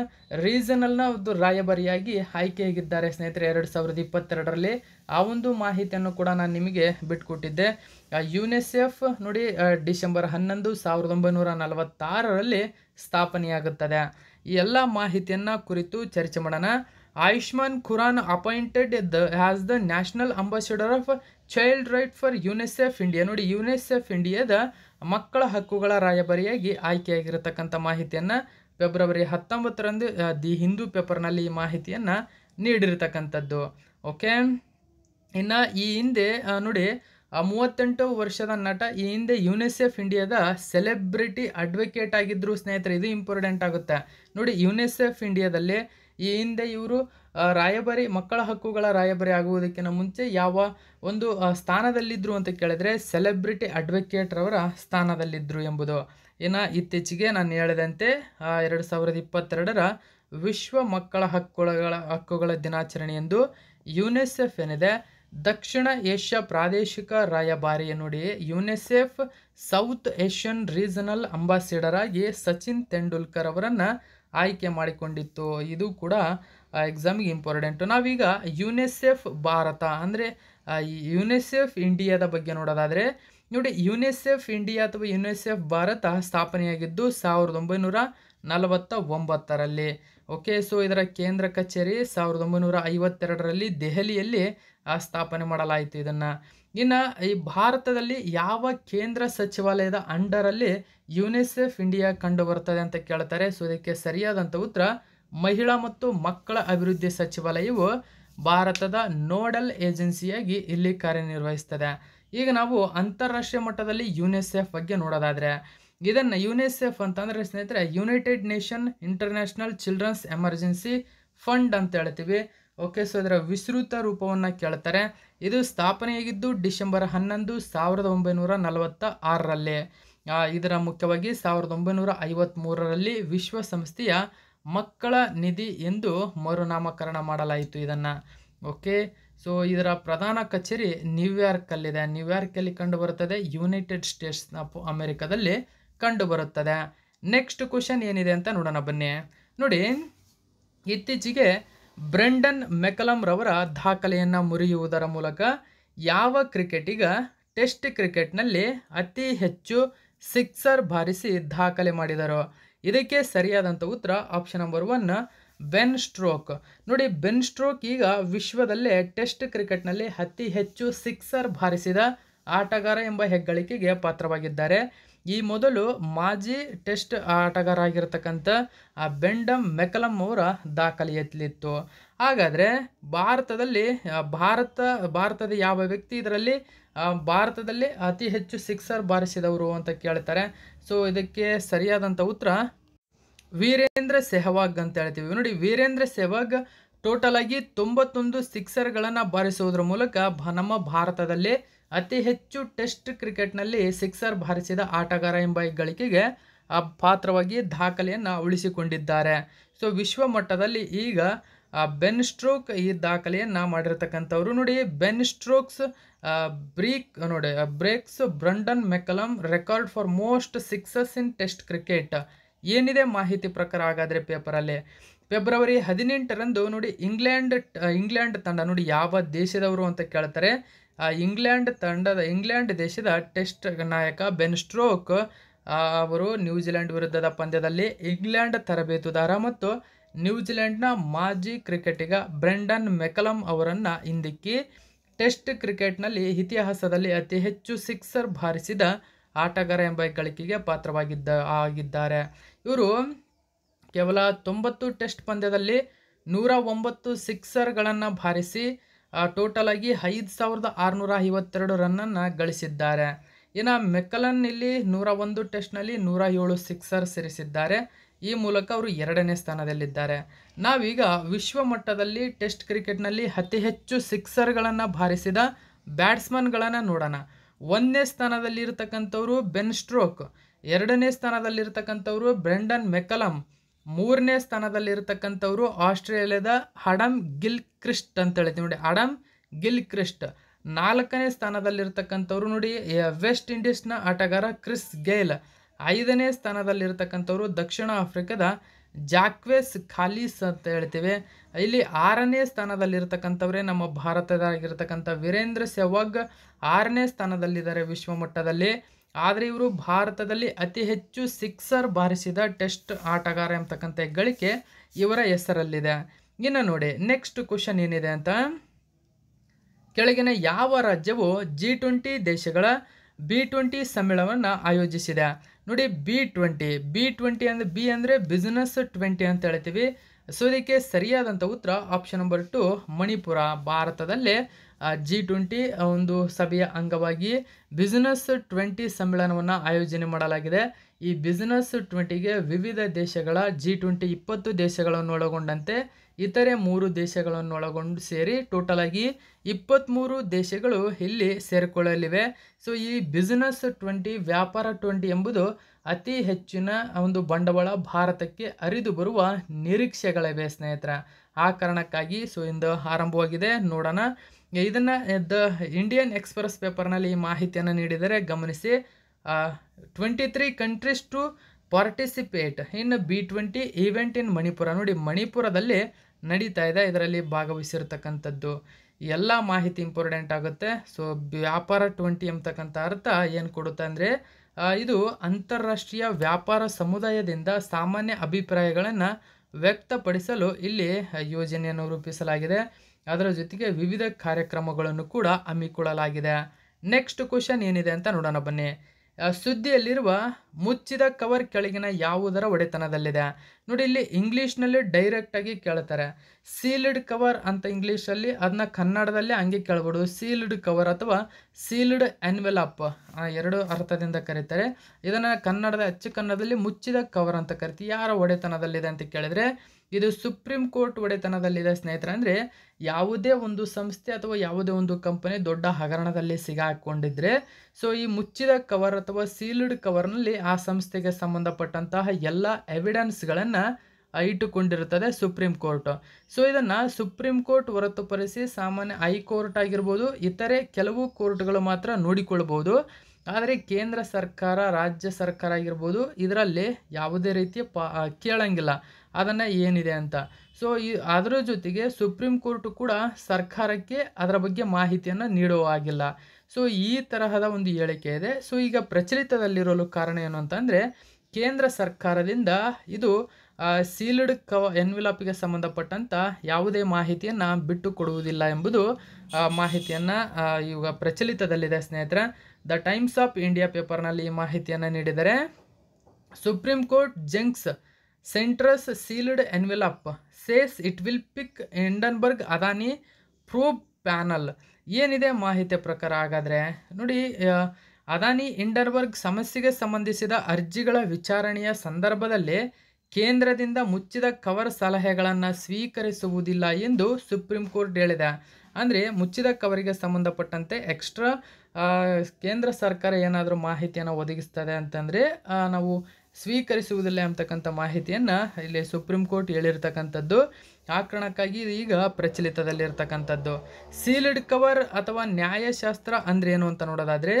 ರೀಜನಲ್ನ ಒಂದು ರಾಯಭಾರಿಯಾಗಿ ಆಯ್ಕೆಯಾಗಿದ್ದಾರೆ ಸ್ನೇಹಿತರೆ ಎರಡು ಸಾವಿರದ ಇಪ್ಪತ್ತೆರಡರಲ್ಲಿ ಆ ಒಂದು ಮಾಹಿತಿಯನ್ನು ಕೂಡ ನಾನು ನಿಮಗೆ ಬಿಟ್ಕೊಟ್ಟಿದ್ದೆ ಯುನಿಸೆಫ್ ನೋಡಿ ಡಿಸೆಂಬರ್ ಹನ್ನೊಂದು ಸಾವಿರದ ಒಂಬೈನೂರ ನಲವತ್ತಾರರಲ್ಲಿ ಸ್ಥಾಪನೆಯಾಗುತ್ತದೆ ಈ ಎಲ್ಲ ಮಾಹಿತಿಯನ್ನು ಕುರಿತು ಚರ್ಚೆ ಮಾಡೋಣ Ayushmann Khurrana appointed the as the national ambassador of child right for UNICEF India ನೋಡಿ ಯುನೆಸೆಫ್ ಇಂಡಿಯಾದ ಮಕ್ಕಳ ಹಕ್ಕುಗಳ ರಾಯಭಾರಿಯಾಗಿ ಆಯ್ಕೆಯಾಗಿರತಕ್ಕಂಥ ಮಾಹಿತಿಯನ್ನು ಫೆಬ್ರವರಿ ಹತ್ತೊಂಬತ್ತರಂದು ದಿ ಹಿಂದೂ ಪೇಪರ್ನಲ್ಲಿ ಈ ಮಾಹಿತಿಯನ್ನು ನೀಡಿರತಕ್ಕಂಥದ್ದು ಓಕೆ ಇನ್ನು ಈ ಹಿಂದೆ ನೋಡಿ ಮೂವತ್ತೆಂಟು ವರ್ಷದ ನಟ ಈ ಹಿಂದೆ ಯುನೆಸೆಫ್ ಇಂಡಿಯಾದ ಸೆಲೆಬ್ರಿಟಿ ಅಡ್ವೊಕೇಟ್ ಆಗಿದ್ದರು ಸ್ನೇಹಿತರೆ ಇದು ಇಂಪಾರ್ಟೆಂಟ್ ಆಗುತ್ತೆ ನೋಡಿ ಯುನೆಸೆಫ್ ಇಂಡಿಯಾದಲ್ಲಿ ಈ ಹಿಂದೆ ಇವರು ರಾಯಭಾರಿ ಮಕ್ಕಳ ಹಕ್ಕುಗಳ ರಾಯಭಾರಿ ಆಗುವುದಕ್ಕಿಂತ ಮುಂಚೆ ಯಾವ ಒಂದು ಸ್ಥಾನದಲ್ಲಿದ್ದರು ಅಂತ ಕೇಳಿದ್ರೆ ಸೆಲೆಬ್ರಿಟಿ ಅಡ್ವೊಕೇಟ್ರವರ ಸ್ಥಾನದಲ್ಲಿದ್ದರು ಎಂಬುದು ಇನ್ನು ಇತ್ತೀಚೆಗೆ ನಾನು ಹೇಳಿದಂತೆ ಎರಡು ಸಾವಿರದ ಇಪ್ಪತ್ತೆರಡರ ವಿಶ್ವ ಮಕ್ಕಳ ಹಕ್ಕುಗಳ ಹಕ್ಕುಗಳ ದಿನಾಚರಣೆಯೆಂದು ಯುನೆಸೆಫ್ ಏನಿದೆ ದಕ್ಷಿಣ ಏಷ್ಯಾ ಪ್ರಾದೇಶಿಕ ರಾಯಭಾರಿಯ ನೋಡಿ UNICEF South Asian regional ambassador ಆಗಿ ಸಚಿನ್ ತೆಂಡೂಲ್ಕರ್ ಅವರನ್ನು ಆಯ್ಕೆ ಮಾಡಿಕೊಂಡಿತ್ತು ಇದು ಕೂಡ ಎಕ್ಸಾಮಿಗೆ ಇಂಪಾರ್ಟೆಂಟು ನಾವೀಗ ಯುನೆಸೆಫ್ ಭಾರತ ಅಂದರೆ ಯುನೆಸೆಫ್ ಇಂಡಿಯಾದ ಬಗ್ಗೆ ನೋಡೋದಾದರೆ ನೋಡಿ ಯುನೆಸೆಫ್ ಇಂಡಿಯಾ ಅಥವಾ ಯುನೆಸೆಫ್ ಭಾರತ ಸ್ಥಾಪನೆಯಾಗಿದ್ದು ಸಾವಿರದ ಒಂಬೈನೂರ ನಲವತ್ತ ಒಂಬತ್ತರಲ್ಲಿ ಓಕೆ ಸೊ ಇದರ ಕೇಂದ್ರ ಕಚೇರಿ ಸಾವಿರದ ಒಂಬೈನೂರ ಐವತ್ತೆರಡರಲ್ಲಿ ದೆಹಲಿಯಲ್ಲಿ ಸ್ಥಾಪನೆ ಮಾಡಲಾಯಿತು ಇದನ್ನು ಇನ್ನು ಈ ಭಾರತದಲ್ಲಿ ಯಾವ ಕೇಂದ್ರ ಸಚಿವಾಲಯದ ಅಂಡರಲ್ಲಿ ಯುನೆಸೆಫ್ ಇಂಡಿಯಾ ಕಂಡು ಅಂತ ಕೇಳ್ತಾರೆ ಸೊ ಇದಕ್ಕೆ ಸರಿಯಾದಂಥ ಉತ್ತರ ಮಹಿಳಾ ಮತ್ತು ಮಕ್ಕಳ ಅಭಿವೃದ್ಧಿ ಸಚಿವಾಲಯವು ಭಾರತದ ನೋಡಲ್ ಏಜೆನ್ಸಿಯಾಗಿ ಇಲ್ಲಿ ಕಾರ್ಯನಿರ್ವಹಿಸ್ತದೆ ಈಗ ನಾವು ಅಂತಾರಾಷ್ಟ್ರೀಯ ಮಟ್ಟದಲ್ಲಿ ಯುನೆಸೆಫ್ ಬಗ್ಗೆ ನೋಡೋದಾದರೆ ಇದನ್ನು ಯುನೆಸೆಫ್ ಅಂತಂದರೆ ಸ್ನೇಹಿತರೆ United Nation International Children's Emergency Fund ಅಂತ ಹೇಳ್ತೀವಿ ಓಕೆ ಸೊ ಇದರ ವಿಸ್ತೃತ ರೂಪವನ್ನು ಕೇಳ್ತಾರೆ ಇದು ಸ್ಥಾಪನೆಯಾಗಿದ್ದು ಡಿಸೆಂಬರ್ ಹನ್ನೊಂದು ಸಾವಿರದ ಒಂಬೈನೂರ ನಲವತ್ತ ಆರರಲ್ಲಿ ಇದರ ಮುಖ್ಯವಾಗಿ ಸಾವಿರದ ಒಂಬೈನೂರ ಐವತ್ತ್ಮೂರರಲ್ಲಿ ವಿಶ್ವಸಂಸ್ಥೆಯ ಮಕ್ಕಳ ನಿಧಿ ಎಂದು ಮರುನಾಮಕರಣ ಮಾಡಲಾಯಿತು ಇದನ್ನು ಓಕೆ ಸೊ ಇದರ ಪ್ರಧಾನ ಕಚೇರಿ ನ್ಯೂಯಾರ್ಕಲ್ಲಿದೆ ನ್ಯೂಯಾರ್ಕಲ್ಲಿ ಕಂಡುಬರುತ್ತದೆ ಯುನೈಟೆಡ್ ಸ್ಟೇಟ್ಸ್ ಆಫ್ ಅಮೆರಿಕಾದಲ್ಲಿ ಕಂಡುಬರುತ್ತದೆ ನೆಕ್ಸ್ಟ್ ಕ್ವಶನ್ ಏನಿದೆ ಅಂತ ನೋಡೋಣ ಬನ್ನಿ ನೋಡಿ ಇತ್ತೀಚೆಗೆ ಬ್ರೆಂಡನ್ ಮೆಕಲಮ್ ರವರ ದಾಖಲೆಯನ್ನು ಮುರಿಯುವುದರ ಮೂಲಕ ಯಾವ ಕ್ರಿಕೆಟಿಗ ಟೆಸ್ಟ್ ಕ್ರಿಕೆಟ್ನಲ್ಲಿ ಅತಿ ಹೆಚ್ಚು ಸಿಕ್ಸರ್ ಬಾರಿಸಿ ದಾಖಲೆ ಮಾಡಿದರು ಇದಕ್ಕೆ ಸರಿಯಾದಂಥ ಉತ್ತರ option number one Ben Stroke ನೋಡಿ ಬೆನ್ ಸ್ಟ್ರೋಕ್ ಈಗ ವಿಶ್ವದಲ್ಲೇ ಟೆಸ್ಟ್ ಕ್ರಿಕೆಟ್ನಲ್ಲಿ ಅತಿ ಹೆಚ್ಚು ಸಿಕ್ಸರ್ ಬಾರಿಸಿದ ಆಟಗಾರ ಎಂಬ ಹೆಗ್ಗಳಿಕೆಗೆ ಪಾತ್ರವಾಗಿದ್ದಾರೆ ಈ ಮೊದಲು ಮಾಜಿ ಟೆಸ್ಟ್ ಆಟಗಾರ ಆಗಿರತಕ್ಕಂಥ ಆ ಬೆಂಡಮ್ ಮೆಕಲಮ್ ಅವರ ದಾಖಲೆಯಲ್ಲಿತ್ತು ಹಾಗಾದರೆ ಭಾರತದಲ್ಲಿ ಭಾರತ ಭಾರತದ ಯಾವ ವ್ಯಕ್ತಿ ಇದರಲ್ಲಿ ಭಾರತದಲ್ಲಿ ಅತಿ ಹೆಚ್ಚು ಸಿಕ್ಸರ್ ಬಾರಿಸಿದವರು ಅಂತ ಕೇಳ್ತಾರೆ ಸೊ ಇದಕ್ಕೆ ಸರಿಯಾದಂಥ ಉತ್ತರ ವೀರೇಂದ್ರ ಸೆಹವಾಗ್ ಅಂತ ಹೇಳ್ತೀವಿ ನೋಡಿ ವೀರೇಂದ್ರ ಸೆಹವಾಗ್ ಟೋಟಲ್ ಆಗಿ ತೊಂಬತ್ತೊಂದು ಸಿಕ್ಸರ್ಗಳನ್ನು ಬಾರಿಸುವುದರ ಮೂಲಕ ನಮ್ಮ ಭಾರತದಲ್ಲಿ ಅತಿ ಹೆಚ್ಚು ಟೆಸ್ಟ್ ಕ್ರಿಕೆಟ್ನಲ್ಲಿ ಸಿಕ್ಸರ್ ಬಾರಿಸಿದ ಆಟಗಾರ ಎಂಬ ಗಳಿಕೆಗೆ ಪಾತ್ರವಾಗಿ ದಾಖಲೆಯನ್ನು ಉಳಿಸಿಕೊಂಡಿದ್ದಾರೆ ಸೊ ವಿಶ್ವ ಮಟ್ಟದಲ್ಲಿ ಈಗ ಆ ಬೆನ್ ಸ್ಟ್ರೋಕ್ ಈ ದಾಖಲೆಯನ್ನು ಮಾಡಿರ್ತಕ್ಕಂಥವ್ರು ನೋಡಿ ಬೆನ್ ಸ್ಟ್ರೋಕ್ಸ್ ಬ್ರೀಕ್ ನೋಡಿ breaks Brendon McCullum record for most sixes in test cricket ಏನಿದೆ ಮಾಹಿತಿ ಪ್ರಕಾರ ಹಾಗಾದರೆ ಪೇಪರಲ್ಲಿ ಫೆಬ್ರವರಿ ಹದಿನೆಂಟರಂದು ನೋಡಿ ಇಂಗ್ಲೆಂಡ್ ಇಂಗ್ಲೆಂಡ್ ತಂಡ ನೋಡಿ ಯಾವ ದೇಶದವರು ಅಂತ ಕೇಳ್ತಾರೆ ಆ ಇಂಗ್ಲೆಂಡ್ ತಂಡದ ಇಂಗ್ಲೆಂಡ್ ದೇಶದ ಟೆಸ್ಟ್ ನಾಯಕ ಬೆನ್ ಸ್ಟ್ರೋಕ್ ಅವರು ನ್ಯೂಜಿಲೆಂಡ್ ವಿರುದ್ಧದ ಪಂದ್ಯದಲ್ಲಿ ಇಂಗ್ಲೆಂಡ್ ತರಬೇತುದಾರ ಮತ್ತು ನ್ಯೂಜಿಲೆಂಡ್ನ ಮಾಜಿ ಕ್ರಿಕೆಟಿಗ ಬ್ರೆಂಡನ್ ಮೆಕಲಮ್ ಅವರನ್ನು ಹಿಂದಿಕ್ಕಿ ಟೆಸ್ಟ್ ಕ್ರಿಕೆಟ್ನಲ್ಲಿ ಇತಿಹಾಸದಲ್ಲಿ ಅತಿ ಹೆಚ್ಚು ಸಿಕ್ಸರ್ ಬಾರಿಸಿದ ಆಟಗಾರ ಎಂಬ ಗಳಿಕೆಗೆ ಪಾತ್ರವಾಗಿದ್ದ ಆಗಿದ್ದಾರೆ ಇವರು ಕೇವಲ ತೊಂಬತ್ತು ಟೆಸ್ಟ್ ಪಂದ್ಯದಲ್ಲಿ ನೂರ ಒಂಬತ್ತು ಸಿಕ್ಸರ್ಗಳನ್ನು ಬಾರಿಸಿ ಟೋಟಲ್ ಆಗಿ ಐದು ಸಾವಿರದ ಆರುನೂರ ಐವತ್ತೆರಡು ರನ್ನನ್ನು ಗಳಿಸಿದ್ದಾರೆ ಇನ್ನು ಮೆಕ್ಕಲನ್ ಇಲ್ಲಿ ನೂರ ಒಂದು ಟೆಸ್ಟ್ನಲ್ಲಿ ನೂರ ಏಳು ಸಿಕ್ಸರ್ ಸೇರಿಸಿದ್ದಾರೆ ಈ ಮೂಲಕ ಅವರು ಎರಡನೇ ಸ್ಥಾನದಲ್ಲಿದ್ದಾರೆ ನಾವೀಗ ವಿಶ್ವ ಮಟ್ಟದಲ್ಲಿ ಟೆಸ್ಟ್ ಕ್ರಿಕೆಟ್ನಲ್ಲಿ ಅತಿ ಹೆಚ್ಚು ಸಿಕ್ಸರ್ಗಳನ್ನು ಬಾರಿಸಿದ ಬ್ಯಾಟ್ಸ್ಮನ್ಗಳನ್ನು ನೋಡೋಣ ಒಂದನೇ ಸ್ಥಾನದಲ್ಲಿರ್ತಕ್ಕಂಥವ್ರು ಬೆನ್ ಸ್ಟ್ರೋಕ್ ಎರಡನೇ ಸ್ಥಾನದಲ್ಲಿರ್ತಕ್ಕಂಥವ್ರು ಬ್ರೆಂಡನ್ ಮೆಕಲಮ್ ಮೂರನೇ ಸ್ಥಾನದಲ್ಲಿರ್ತಕ್ಕಂಥವ್ರು ಆಸ್ಟ್ರೇಲಿಯಾದ ಹಡಮ್ ಗಿಲ್ ಕ್ರಿಸ್ಟ್ ಅಂತ ಹೇಳ್ತೀವಿ ನೋಡಿ ಹಡಮ್ ಗಿಲ್ ಕ್ರಿಸ್ಟ್ ನಾಲ್ಕನೇ ಸ್ಥಾನದಲ್ಲಿರ್ತಕ್ಕಂಥವ್ರು ನೋಡಿ ವೆಸ್ಟ್ ಇಂಡೀಸ್ನ ಆಟಗಾರ ಕ್ರಿಸ್ ಗೇಲ್ ಐದನೇ ಸ್ಥಾನದಲ್ಲಿರ್ತಕ್ಕಂಥವ್ರು ದಕ್ಷಿಣ ಆಫ್ರಿಕಾದ ಜಾಕ್ವೆಸ್ ಖಾಲಿಸ್ ಅಂತ ಹೇಳ್ತೀವಿ ಇಲ್ಲಿ ಆರನೇ ಸ್ಥಾನದಲ್ಲಿರ್ತಕ್ಕಂಥವ್ರೆ ನಮ್ಮ ಭಾರತದಾಗಿರ್ತಕ್ಕಂಥ ವೀರೇಂದ್ರ ಸೆಹ್ವಾಗ್ ಆರನೇ ಸ್ಥಾನದಲ್ಲಿದ್ದಾರೆ ವಿಶ್ವ ಮಟ್ಟದಲ್ಲಿ ಆದರೆ ಇವರು ಭಾರತದಲ್ಲಿ ಅತಿ ಹೆಚ್ಚು ಸಿಕ್ಸರ್ ಬಾರಿಸಿದ ಟೆಸ್ಟ್ ಆಟಗಾರ ಎಂಬತಕ್ಕಂಥ ಗಳಿಕೆ ಇವರ ಹೆಸರಲ್ಲಿದೆ ಇನ್ನು ನೋಡಿ ನೆಕ್ಸ್ಟ್ ಕ್ವಶನ್ ಏನಿದೆ ಅಂತ ಕೆಳಗಿನ ಯಾವ ರಾಜ್ಯವು ಜಿ ಟ್ವೆಂಟಿ ದೇಶಗಳ ಬಿ ಟ್ವೆಂಟಿ ಸಮ್ಮೇಳನವನ್ನು ಆಯೋಜಿಸಿದೆ ನೋಡಿ ಬಿ ಟ್ವೆಂಟಿ ಬಿ ಟ್ವೆಂಟಿ ಅಂದರೆ ಬಿ ಅಂದರೆ ಬಿಸ್ನೆಸ್ ಟ್ವೆಂಟಿ ಅಂತ ಹೇಳ್ತೀವಿ ಸೊ ಇದಕ್ಕೆ ಸರಿಯಾದಂಥ ಉತ್ತರ ಆಪ್ಷನ್ ನಂಬರ್ ಟು ಮಣಿಪುರ ಭಾರತದಲ್ಲೇ ಜಿ ಟ್ವೆಂಟಿ ಒಂದು ಸಭೆಯ ಅಂಗವಾಗಿ ಬಿಸ್ನೆಸ್ ಟ್ವೆಂಟಿ ಸಮ್ಮೇಳನವನ್ನು ಆಯೋಜನೆ ಮಾಡಲಾಗಿದೆ ಈ ಬಿಸ್ನೆಸ್ ಟ್ವೆಂಟಿಗೆ ವಿವಿಧ ದೇಶಗಳ ಜಿ ಟ್ವೆಂಟಿ ಇಪ್ಪತ್ತು ದೇಶಗಳನ್ನು ಒಳಗೊಂಡಂತೆ ಇತರೆ ಮೂರು ದೇಶಗಳನ್ನೊಳಗೊಂಡು ಸೇರಿ ಟೋಟಲ್ ಆಗಿ ಇಪ್ಪತ್ತ್ಮೂರು ದೇಶಗಳು ಇಲ್ಲಿ ಸೇರಿಕೊಳ್ಳಲಿವೆ ಸೊ ಈ ಬಿಸ್ನೆಸ್ ಟ್ವೆಂಟಿ ವ್ಯಾಪಾರ ಟ್ವೆಂಟಿ ಎಂಬುದು ಅತಿ ಹೆಚ್ಚಿನ ಒಂದು ಬಂಡವಾಳ ಭಾರತಕ್ಕೆ ಅರಿದು ಬರುವ ನಿರೀಕ್ಷೆಗಳಿವೆ ಸ್ನೇಹಿತರ ಆ ಕಾರಣಕ್ಕಾಗಿ ಸೊ ಇಂದು ಆರಂಭವಾಗಿದೆ ನೋಡೋಣ ಇದನ್ನು ದ ಇಂಡಿಯನ್ ಎಕ್ಸ್ಪ್ರೆಸ್ ಪೇಪರ್ನಲ್ಲಿ ಈ ಮಾಹಿತಿಯನ್ನು ನೀಡಿದರೆ ಗಮನಿಸಿ twenty three countries to participate in B twenty event in Manipur ನೋಡಿ ಮಣಿಪುರದಲ್ಲಿ ನಡೀತಾ ಇದೆ ಇದರಲ್ಲಿ ಭಾಗವಹಿಸಿರ್ತಕ್ಕಂಥದ್ದು ಎಲ್ಲ ಮಾಹಿತಿ ಇಂಪಾರ್ಟೆಂಟ್ ಆಗುತ್ತೆ ಸೊ ವ್ಯಾಪಾರ ಟ್ವೆಂಟಿ ಎಂಬತಕ್ಕಂಥ ಅರ್ಥ ಏನು ಕೊಡುತ್ತೆ ಅಂದರೆ ಇದು ಅಂತಾರಾಷ್ಟ್ರೀಯ ವ್ಯಾಪಾರ ಸಮುದಾಯದಿಂದ ಸಾಮಾನ್ಯ ಅಭಿಪ್ರಾಯಗಳನ್ನು ವ್ಯಕ್ತಪಡಿಸಲು ಇಲ್ಲಿ ಯೋಜನೆಯನ್ನು ರೂಪಿಸಲಾಗಿದೆ ಅದರ ಜೊತೆಗೆ ವಿವಿಧ ಕಾರ್ಯಕ್ರಮಗಳನ್ನು ಕೂಡ ಹಮ್ಮಿಕೊಳ್ಳಲಾಗಿದೆ ನೆಕ್ಸ್ಟ್ ಕ್ವಶನ್ ಏನಿದೆ ಅಂತ ನೋಡೋಣ ಬನ್ನಿ ಸುದ್ದಿಯಲ್ಲಿರುವ ಮುಚ್ಚಿದ ಕವರ್ ಕೆಳಗಿನ ಯಾವುದರ ಒಡೆತನದಲ್ಲಿದೆ ನೋಡಿ ಇಲ್ಲಿ ಇಂಗ್ಲೀಷ್ನಲ್ಲಿ ಡೈರೆಕ್ಟಾಗಿ ಕೇಳ್ತಾರೆ ಸೀಲ್ಡ್ ಕವರ್ ಅಂತ ಇಂಗ್ಲೀಷಲ್ಲಿ ಅದನ್ನ ಕನ್ನಡದಲ್ಲಿ ಹಂಗೆ ಕೇಳ್ಬೋದು ಸೀಲ್ಡ್ ಕವರ್ ಅಥವಾ ಸೀಲ್ಡ್ ಎನ್ವೆಲಪ್ ಎರಡು ಅರ್ಥದಿಂದ ಕರೀತಾರೆ ಇದನ್ನು ಕನ್ನಡದ ಅಚ್ಚು ಕನ್ನಡದಲ್ಲಿ ಮುಚ್ಚಿದ ಕವರ್ ಅಂತ ಕರಿತೀವಿ ಯಾರ ಒಡೆತನದಲ್ಲಿದೆ ಅಂತ ಕೇಳಿದರೆ ಇದು ಸುಪ್ರೀಂ ಕೋರ್ಟ್ ಒಡೆತನದಲ್ಲಿದೆ ಸ್ನೇಹಿತರೆ ಅಂದರೆ ಯಾವುದೇ ಒಂದು ಸಂಸ್ಥೆ ಅಥವಾ ಯಾವುದೇ ಒಂದು ಕಂಪನಿ ದೊಡ್ಡ ಹಗರಣದಲ್ಲಿ ಸಿಗಾಕೊಂಡಿದ್ರೆ ಸೊ ಈ ಮುಚ್ಚಿದ ಕವರ್ ಅಥವಾ ಸೀಲ್ಡ್ ಕವರ್ನಲ್ಲಿ ಆ ಸಂಸ್ಥೆಗೆ ಸಂಬಂಧಪಟ್ಟಂತಹ ಎಲ್ಲ ಎವಿಡೆನ್ಸ್ಗಳನ್ನು ಇಟ್ಟುಕೊಂಡಿರುತ್ತದೆ ಸುಪ್ರೀಂ ಕೋರ್ಟ್ ಸೊ ಇದನ್ನು ಸುಪ್ರೀಂ ಕೋರ್ಟ್ ಹೊರತುಪಡಿಸಿ ಸಾಮಾನ್ಯ ಹೈಕೋರ್ಟ್ ಆಗಿರ್ಬೋದು ಇತರೆ ಕೆಲವು ಕೋರ್ಟ್ಗಳು ಮಾತ್ರ ನೋಡಿಕೊಳ್ಬೋದು ಆದರೆ ಕೇಂದ್ರ ಸರ್ಕಾರ ರಾಜ್ಯ ಸರ್ಕಾರ ಆಗಿರ್ಬೋದು ಇದರಲ್ಲಿ ಯಾವುದೇ ರೀತಿಯ ಪ ಕೇಳಂಗಿಲ್ಲ ಅದನ್ನು ಏನಿದೆ ಅಂತ ಸೊ ಈ ಅದರ ಜೊತೆಗೆ ಸುಪ್ರೀಂ ಕೋರ್ಟು ಕೂಡ ಸರ್ಕಾರಕ್ಕೆ ಅದರ ಬಗ್ಗೆ ಮಾಹಿತಿಯನ್ನು ಆಗಿಲ್ಲ ಸೊ ಈ ತರಹದ ಒಂದು ಹೇಳಿಕೆ ಇದೆ ಸೊ ಈಗ ಪ್ರಚಲಿತದಲ್ಲಿರಲು ಕಾರಣ ಏನು ಅಂತಂದರೆ ಕೇಂದ್ರ ಸರ್ಕಾರದಿಂದ ಇದು ಸೀಲ್ಡ್ ಕವ ಎನ್ವಿಲಾಪಿಗೆ ಸಂಬಂಧಪಟ್ಟಂಥ ಯಾವುದೇ ಮಾಹಿತಿಯನ್ನು ಬಿಟ್ಟು ಕೊಡುವುದಿಲ್ಲ ಎಂಬುದು ಮಾಹಿತಿಯನ್ನು ಇವಾಗ ಪ್ರಚಲಿತದಲ್ಲಿದೆ ಸ್ನೇಹಿತರೆ ದ ಟೈಮ್ಸ್ ಆಫ್ ಇಂಡಿಯಾ ಪೇಪರ್ನಲ್ಲಿ ಈ ಮಾಹಿತಿಯನ್ನು ನೀಡಿದರೆ supreme court junks centre's sealed envelope says it will pick Hindenburg Adani probe panel ಏನಿದೆ ಮಾಹಿತಿಯ ಪ್ರಕಾರ ಹಾಗಾದರೆ ನೋಡಿ ಅದಾನಿ ಇಂಡರ್ಬರ್ಗ್ ಸಮಸ್ಯೆಗೆ ಸಂಬಂಧಿಸಿದ ಅರ್ಜಿಗಳ ವಿಚಾರಣೆಯ ಸಂದರ್ಭದಲ್ಲಿ ಕೇಂದ್ರದಿಂದ ಮುಚ್ಚಿದ ಕವರ್ ಸಲಹೆಗಳನ್ನು ಸ್ವೀಕರಿಸುವುದಿಲ್ಲ ಎಂದು ಸುಪ್ರೀಂ ಕೋರ್ಟ್ ಹೇಳಿದೆ ಅಂದರೆ ಮುಚ್ಚಿದ ಕವರಿಗೆ ಸಂಬಂಧಪಟ್ಟಂತೆ ಎಕ್ಸ್ಟ್ರಾ ಕೇಂದ್ರ ಸರ್ಕಾರ ಏನಾದರೂ ಮಾಹಿತಿಯನ್ನು ಒದಗಿಸ್ತದೆ ಅಂತಂದರೆ ನಾವು ಸ್ವೀಕರಿಸುವುದಿಲ್ಲ ಅಂತಕ್ಕಂಥ ಮಾಹಿತಿಯನ್ನು ಇಲ್ಲಿ ಸುಪ್ರೀಂ ಕೋರ್ಟ್ ಹೇಳಿರ್ತಕ್ಕಂಥದ್ದು ಆ ಕಾರಣಕ್ಕಾಗಿ ಈಗ ಪ್ರಚಲಿತದಲ್ಲಿರ್ತಕ್ಕಂಥದ್ದು ಸೀಲ್ಡ್ ಕವರ್ ಅಥವಾ ನ್ಯಾಯಶಾಸ್ತ್ರ ಅಂದ್ರೆ ಏನು ಅಂತ ನೋಡೋದಾದರೆ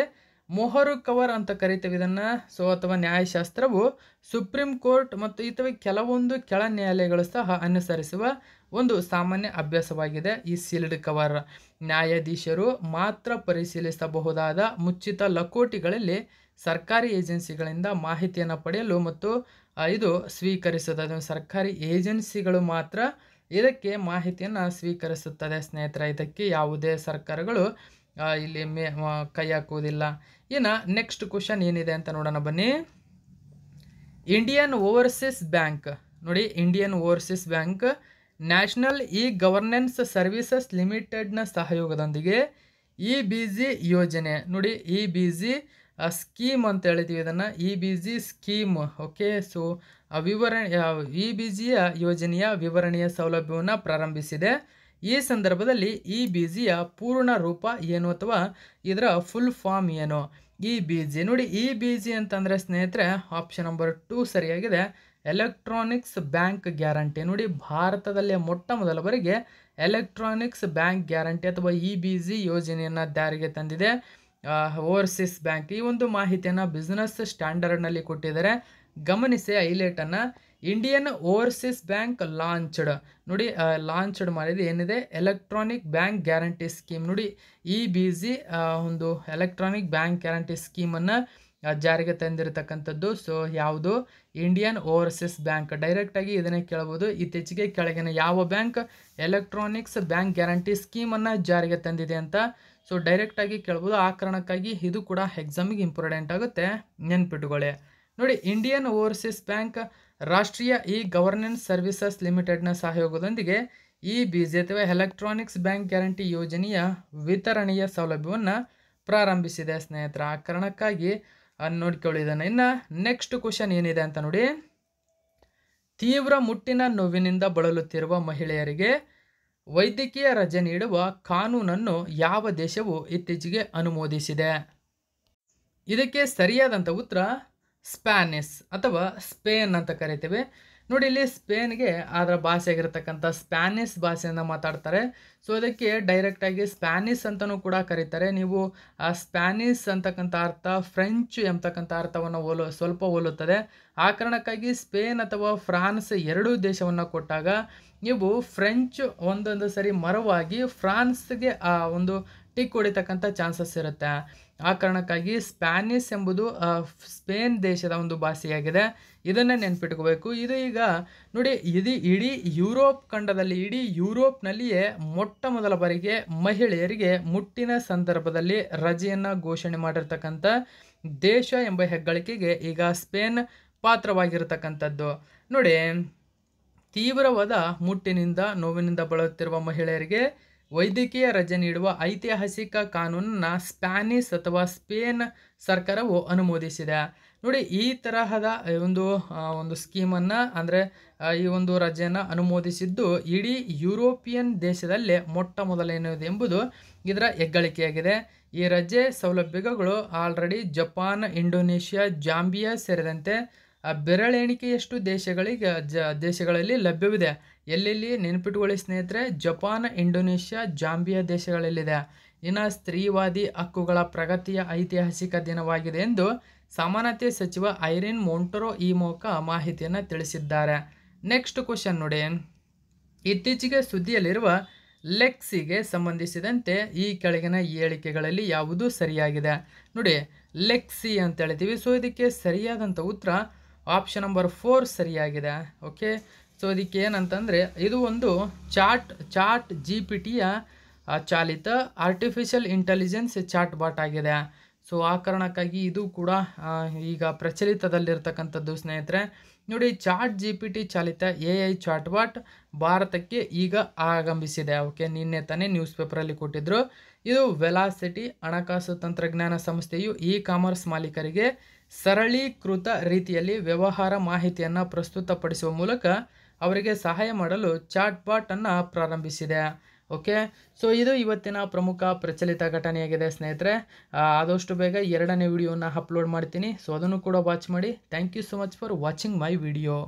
ಮೊಹರು ಕವರ್ ಅಂತ ಕರಿತೇವೆ ಇದನ್ನು ಸೊ ಅಥವಾ ನ್ಯಾಯಶಾಸ್ತ್ರವು ಸುಪ್ರೀಂ ಕೋರ್ಟ್ ಮತ್ತು ಇತವೆ ಕೆಲವೊಂದು ಕೆಳ ನ್ಯಾಯಾಲಯಗಳು ಸಹ ಅನುಸರಿಸುವ ಒಂದು ಸಾಮಾನ್ಯ ಅಭ್ಯಾಸವಾಗಿದೆ ಈ ಸೀಲ್ಡ್ ಕವರ್ ನ್ಯಾಯಾಧೀಶರು ಮಾತ್ರ ಪರಿಶೀಲಿಸಬಹುದಾದ ಮುಚ್ಚಿತ ಲಕೋಟಿಗಳಲ್ಲಿ ಸರ್ಕಾರಿ ಏಜೆನ್ಸಿಗಳಿಂದ ಮಾಹಿತಿಯನ್ನು ಪಡೆಯಲು ಮತ್ತು ಇದು ಸ್ವೀಕರಿಸುತ್ತದೆ ಸರ್ಕಾರಿ ಏಜೆನ್ಸಿಗಳು ಮಾತ್ರ ಇದಕ್ಕೆ ಮಾಹಿತಿಯನ್ನು ಸ್ವೀಕರಿಸುತ್ತದೆ ಸ್ನೇಹಿತರ ಇದಕ್ಕೆ ಯಾವುದೇ ಸರ್ಕಾರಗಳು ಇಲ್ಲಿ ಮೇ ಕೈ ಹಾಕುವುದಿಲ್ಲ ಇನ್ನು ನೆಕ್ಸ್ಟ್ ಕ್ವಶನ್ ಏನಿದೆ ಅಂತ ನೋಡೋಣ ಬನ್ನಿ ಇಂಡಿಯನ್ ಓವರ್ಸೀಸ್ ಬ್ಯಾಂಕ್ ನೋಡಿ Indian overseas bank national e governance services ಲಿಮಿಟೆಡ್ನ ಸಹಯೋಗದೊಂದಿಗೆ ಇ ಬಿ ಜಿ ಯೋಜನೆ ನೋಡಿ ಇ ಬಿ ಜಿ ಸ್ಕೀಮ್ ಅಂತ ಹೇಳಿದ್ವಿ ಇದನ್ನು E e B G scheme okay so ವಿವರಣೆ ಇ ಬಿ ಜಿಯ ಯೋಜನೆಯ ವಿವರಣೆಯ ಸೌಲಭ್ಯವನ್ನು ಪ್ರಾರಂಭಿಸಿದೆ ಈ ಸಂದರ್ಭದಲ್ಲಿ ಇ ಬಿ ಜಿಯ ಪೂರ್ಣ ರೂಪ ಏನು ಅಥವಾ ಇದರ ಫುಲ್ ಫಾರ್ಮ್ ಏನು ಇ ಬಿ ಜಿ ನೋಡಿ ಇ e ಬಿ ಜಿ ಅಂತಂದರೆ ಸ್ನೇಹಿತರೆ ಆಪ್ಷನ್ ನಂಬರ್ ಟೂ ಸರಿಯಾಗಿದೆ ಎಲೆಕ್ಟ್ರಾನಿಕ್ಸ್ ಬ್ಯಾಂಕ್ ಗ್ಯಾರಂಟಿ ನೋಡಿ ಭಾರತದಲ್ಲೇ ಮೊಟ್ಟ ಮೊದಲ ಬಾರಿಗೆ ಎಲೆಕ್ಟ್ರಾನಿಕ್ಸ್ ಬ್ಯಾಂಕ್ ಗ್ಯಾರಂಟಿ ಅಥವಾ ಇ e ಬಿ ಜಿ ಯೋಜನೆಯನ್ನು ಜಾರಿಗೆ ತಂದಿದೆ ಓವರ್ಸೀಸ್ ಬ್ಯಾಂಕ್ ಈ ಒಂದು ಮಾಹಿತಿಯನ್ನು ಬಿಸ್ನೆಸ್ ಸ್ಟ್ಯಾಂಡರ್ಡ್ನಲ್ಲಿ ಕೊಟ್ಟಿದ್ದಾರೆ ಗಮನಿಸಿ ಹೈಲೈಟನ್ನು ಇಂಡಿಯನ್ ಓವರ್ಸೀಸ್ ಬ್ಯಾಂಕ್ ಲಾಂಚ್ಡ್ ನೋಡಿ ಲಾಂಚ್ಡ್ ಮಾಡಿದ್ದು ಏನಿದೆ ಎಲೆಕ್ಟ್ರಾನಿಕ್ ಬ್ಯಾಂಕ್ ಗ್ಯಾರಂಟಿ ಸ್ಕೀಮ್ ನೋಡಿ ಇ ಬಿ ಜಿ ಒಂದು ಎಲೆಕ್ಟ್ರಾನಿಕ್ ಬ್ಯಾಂಕ್ ಗ್ಯಾರಂಟಿ ಸ್ಕೀಮನ್ನು ಜಾರಿಗೆ ತಂದಿರತಕ್ಕಂಥದ್ದು ಸೊ ಯಾವುದು ಇಂಡಿಯನ್ ಓವರ್ಸೀಸ್ ಬ್ಯಾಂಕ್ ಡೈರೆಕ್ಟಾಗಿ ಇದನ್ನೇ ಕೇಳ್ಬೋದು ಇತ್ತೀಚೆಗೆ ಕೆಳಗಿನ ಯಾವ ಬ್ಯಾಂಕ್ ಎಲೆಕ್ಟ್ರಾನಿಕ್ಸ್ ಬ್ಯಾಂಕ್ ಗ್ಯಾರಂಟಿ ಸ್ಕೀಮನ್ನು ಜಾರಿಗೆ ತಂದಿದೆ ಅಂತ ಸೊ ಡೈರೆಕ್ಟಾಗಿ ಕೇಳ್ಬೋದು ಆ ಕಾರಣಕ್ಕಾಗಿ ಇದು ಕೂಡ ಎಕ್ಸಾಮಿಗೆ ಇಂಪಾರ್ಟೆಂಟ್ ಆಗುತ್ತೆ ನೆನ್ಪಿಟ್ಕೊಳ್ಳಿ ನೋಡಿ ಇಂಡಿಯನ್ ಓವರ್ಸೀಸ್ ಬ್ಯಾಂಕ್ ರಾಷ್ಟ್ರೀಯ ಇ ಗವರ್ನೆನ್ಸ್ ಸರ್ವಿಸಸ್ ಲಿಮಿಟೆಡ್ನ ಸಹಯೋಗದೊಂದಿಗೆ ಇ ಬಿಜಿ ಅಥವಾ ಎಲೆಕ್ಟ್ರಾನಿಕ್ಸ್ ಬ್ಯಾಂಕ್ ಗ್ಯಾರಂಟಿ ಯೋಜನೆಯ ವಿತರಣೆಯ ಸೌಲಭ್ಯವನ್ನು ಪ್ರಾರಂಭಿಸಿದೆ ಸ್ನೇಹಿತರ ಆ ಕಾರಣಕ್ಕಾಗಿ ನೋಡ್ಕೊಳ್ಳಿದ್ದಾನೆ ಇನ್ನು ನೆಕ್ಸ್ಟ್ ಕ್ವಶನ್ ಏನಿದೆ ಅಂತ ನೋಡಿ ತೀವ್ರ ಮುಟ್ಟಿನ ನೋವಿನಿಂದ ಬಳಲುತ್ತಿರುವ ಮಹಿಳೆಯರಿಗೆ ವೈದ್ಯಕೀಯ ರಜೆ ನೀಡುವ ಕಾನೂನನ್ನು ಯಾವ ದೇಶವು ಇತ್ತೀಚೆಗೆ ಅನುಮೋದಿಸಿದೆ ಇದಕ್ಕೆ ಸರಿಯಾದಂಥ ಉತ್ತರ ಸ್ಪ್ಯಾನಿಸ್ ಅಥವಾ ಸ್ಪೇನ್ ಅಂತ ಕರಿತೀವಿ ನೋಡಿ ಇಲ್ಲಿ ಸ್ಪೇನ್ಗೆ ಅದರ ಭಾಷೆಯಾಗಿರ್ತಕ್ಕಂಥ ಸ್ಪ್ಯಾನಿಸ್ ಭಾಷೆಯನ್ನು ಮಾತಾಡ್ತಾರೆ ಸೊ ಅದಕ್ಕೆ ಡೈರೆಕ್ಟಾಗಿ ಸ್ಪ್ಯಾನಿಸ್ ಅಂತಲೂ ಕೂಡ ಕರೀತಾರೆ ನೀವು ಆ ಸ್ಪ್ಯಾನಿಸ್ ಅಂತಕ್ಕಂಥ ಅರ್ಥ ಫ್ರೆಂಚ್ ಎಂಬತಕ್ಕಂಥ ಅರ್ಥವನ್ನು ಹೋಲು ಸ್ವಲ್ಪ ಹೋಲುತ್ತದೆ ಆ ಕಾರಣಕ್ಕಾಗಿ ಸ್ಪೇನ್ ಅಥವಾ ಫ್ರಾನ್ಸ್ ಎರಡೂ ದೇಶವನ್ನು ಕೊಟ್ಟಾಗ ನೀವು ಫ್ರೆಂಚ್ ಒಂದೊಂದು ಸರಿ ಮರವಾಗಿ ಫ್ರಾನ್ಸ್ಗೆ ಆ ಒಂದು ಟಿಕ್ ಹೊಡಿತಕ್ಕಂಥ ಚಾನ್ಸಸ್ ಇರುತ್ತೆ ಆ ಕಾರಣಕ್ಕಾಗಿ ಸ್ಪ್ಯಾನಿಸ್ ಎಂಬುದು ಸ್ಪೇನ್ ದೇಶದ ಒಂದು ಭಾಷೆಯಾಗಿದೆ ಇದನ್ನೇ ನೆನ್ಪಿಟ್ಕೋಬೇಕು ಇದು ಈಗ ನೋಡಿ ಇದು ಇಡೀ ಯುರೋಪ್ ಖಂಡದಲ್ಲಿ ಇಡೀ ಯುರೋಪ್ನಲ್ಲಿಯೇ ಮೊಟ್ಟ ಮೊದಲ ಬಾರಿಗೆ ಮಹಿಳೆಯರಿಗೆ ಮುಟ್ಟಿನ ಸಂದರ್ಭದಲ್ಲಿ ರಜೆಯನ್ನು ಘೋಷಣೆ ಮಾಡಿರ್ತಕ್ಕಂಥ ದೇಶ ಎಂಬ ಹೆಗ್ಗಳಿಕೆಗೆ ಈಗ ಸ್ಪೇನ್ ಪಾತ್ರವಾಗಿರತಕ್ಕಂಥದ್ದು ನೋಡಿ ತೀವ್ರವಾದ ಮುಟ್ಟಿನಿಂದ ನೋವಿನಿಂದ ಬಳಲುತ್ತಿರುವ ಮಹಿಳೆಯರಿಗೆ ವೈದ್ಯಕೀಯ ರಜೆ ನೀಡುವ ಐತಿಹಾಸಿಕ ಕಾನೂನನ್ನು ಸ್ಪ್ಯಾನಿಸ್ ಅಥವಾ ಸ್ಪೇನ್ ಸರ್ಕಾರವು ಅನುಮೋದಿಸಿದೆ ನೋಡಿ ಈ ತರಹದ ಒಂದು ಒಂದು ಸ್ಕೀಮನ್ನು ಅಂದರೆ ಈ ಒಂದು ರಜೆಯನ್ನು ಅನುಮೋದಿಸಿದ್ದು ಇಡೀ ಯುರೋಪಿಯನ್ ದೇಶದಲ್ಲೇ ಮೊಟ್ಟ ಮೊದಲನೆಯದು ಎಂಬುದು ಇದರ ಹೆಗ್ಗಳಿಕೆಯಾಗಿದೆ ಈ ರಜೆ ಸೌಲಭ್ಯಗಳು ಆಲ್ರೆಡಿ ಜಪಾನ್ ಇಂಡೋನೇಷ್ಯಾ ಜಾಂಬಿಯಾ ಸೇರಿದಂತೆ ಬೆರಳೆಣಿಕೆಯಷ್ಟು ದೇಶಗಳಿಗೆ ಜ ದೇಶಗಳಲ್ಲಿ ಲಭ್ಯವಿದೆ ಎಲ್ಲೆಲ್ಲಿ ನೆನಪಿಟ್ಟುಕೊಳ್ಳಿ ಸ್ನೇಹಿತರೆ ಜಪಾನ್ ಇಂಡೋನೇಷ್ಯಾ ಜಾಂಬಿಯಾ ದೇಶಗಳಲ್ಲಿದೆ ಇನ್ನು ಸ್ತ್ರೀವಾದಿ ಹಕ್ಕುಗಳ ಪ್ರಗತಿಯ ಐತಿಹಾಸಿಕ ದಿನವಾಗಿದೆ ಎಂದು ಸಮಾನತೆ ಸಚಿವ ಐರಿನ್ ಮೋಂಟರೋ ಈ ಮೂಲಕ ಮಾಹಿತಿಯನ್ನು ತಿಳಿಸಿದ್ದಾರೆ ನೆಕ್ಸ್ಟ್ ಕ್ವಶನ್ ನೋಡಿ ಇತ್ತೀಚೆಗೆ ಸುದ್ದಿಯಲ್ಲಿರುವ ಲೆಕ್ಸಿಗೆ ಸಂಬಂಧಿಸಿದಂತೆ ಈ ಕೆಳಗಿನ ಹೇಳಿಕೆಗಳಲ್ಲಿ ಯಾವುದೂ ಸರಿಯಾಗಿದೆ ನೋಡಿ ಲೆಕ್ಸಿ ಅಂತ ಹೇಳ್ತೀವಿ ಸೊ ಇದಕ್ಕೆ ಸರಿಯಾದಂಥ ಉತ್ತರ ಆಪ್ಷನ್ ನಂಬರ್ ಫೋರ್ ಸರಿಯಾಗಿದೆ ಓಕೆ ಸೊ ಇದಕ್ಕೆ ಏನಂತಂದರೆ ಇದು ಒಂದು ಚಾಟ್ ಚಾಟ್ ಜಿ ಪಿ ಟಿಯ ಚಾಲಿತ ಆರ್ಟಿಫಿಷಿಯಲ್ ಇಂಟೆಲಿಜೆನ್ಸ್ ಚಾಟ್ ಬಾಟ್ ಆಗಿದೆ ಸೊ ಆ ಕಾರಣಕ್ಕಾಗಿ ಇದು ಕೂಡ ಈಗ ಪ್ರಚಲಿತದಲ್ಲಿರ್ತಕ್ಕಂಥದ್ದು ಸ್ನೇಹಿತರೆ ನೋಡಿ ಚಾಟ್ ಜಿ ಪಿ ಟಿ ಚಾಲಿತ ಎ ಐ ಚಾಟ್ ಬಾಟ್ ಭಾರತಕ್ಕೆ ಈಗ ಆಗಮಿಸಿದೆ ಓಕೆ ನಿನ್ನೆ ತಾನೇ ನ್ಯೂಸ್ ಪೇಪರಲ್ಲಿ ಕೊಟ್ಟಿದ್ದರು ಇದು ವೆಲಾಸಿಟಿ ಹಣಕಾಸು ತಂತ್ರಜ್ಞಾನ ಸಂಸ್ಥೆಯು ಇ ಕಾಮರ್ಸ್ ಮಾಲೀಕರಿಗೆ ಸರಳೀಕೃತ ರೀತಿಯಲ್ಲಿ ವ್ಯವಹಾರ ಮಾಹಿತಿಯನ್ನು ಪ್ರಸ್ತುತಪಡಿಸುವ ಮೂಲಕ ಅವರಿಗೆ ಸಹಾಯ ಮಾಡಲು ಚಾಟ್ ಬಾಟನ್ನು ಪ್ರಾರಂಭಿಸಿದೆ ಓಕೆ ಸೊ ಇದು ಇವತ್ತಿನ ಪ್ರಮುಖ ಪ್ರಚಲಿತ ಘಟನೆಯಾಗಿದೆ ಸ್ನೇಹಿತರೆ ಆದಷ್ಟು ಬೇಗ ಎರಡನೇ ವಿಡಿಯೋನ ಅಪ್ಲೋಡ್ ಮಾಡ್ತೀನಿ ಸೊ ಅದನ್ನು ಕೂಡ ವಾಚ್ ಮಾಡಿ thank you so much for watching my video